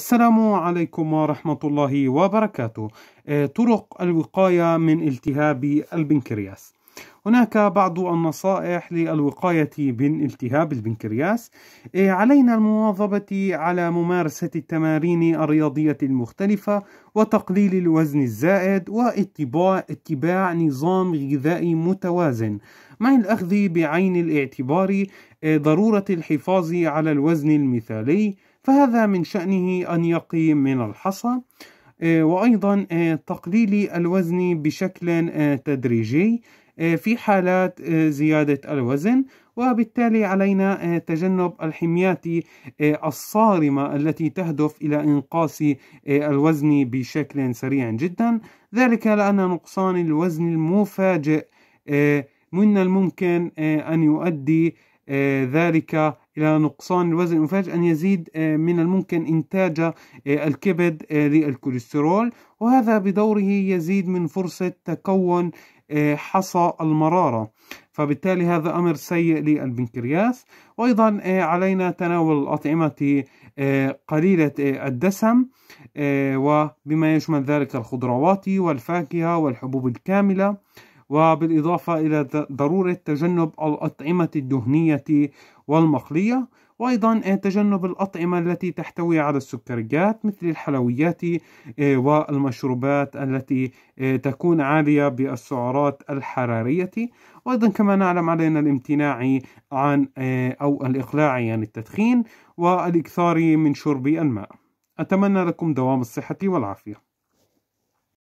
السلام عليكم ورحمة الله وبركاته آه، طرق الوقاية من التهاب البنكرياس هناك بعض النصائح للوقاية من التهاب البنكرياس آه، علينا المواظبة على ممارسة التمارين الرياضية المختلفة وتقليل الوزن الزائد واتباع اتباع نظام غذائي متوازن مع الأخذ بعين الاعتبار آه، ضرورة الحفاظ على الوزن المثالي فهذا من شأنه أن يقي من الحصى آه، وأيضا آه، تقليل الوزن بشكل آه، تدريجي في حالات زيادة الوزن وبالتالي علينا تجنب الحميات الصارمة التي تهدف إلى إنقاص الوزن بشكل سريع جدا ذلك لأن نقصان الوزن المفاجئ من الممكن أن يؤدي ذلك إلى نقصان الوزن المفاجئ أن يزيد آه، من الممكن إنتاج آه، الكبد آه، للكوليسترول وهذا بدوره يزيد من فرصة تكون حصى المرارة فبالتالي هذا أمر سيء للبنكرياس وأيضا علينا تناول الأطعمة قليلة الدسم وبما يشمل ذلك الخضروات والفاكهة والحبوب الكاملة وبالإضافة إلى ضرورة تجنب الأطعمة الدهنية والمقلية وأيضا آه، تجنب الأطعمة التي تحتوي على السكريات مثل الحلويات آه، والمشروبات التي آه، تكون عالية بالسعرات الحرارية وأيضا كما نعلم علينا الامتناع عن أو الإقلاع عن يعني التدخين والإكثار من شرب الماء أتمنى لكم دوام الصحة والعافية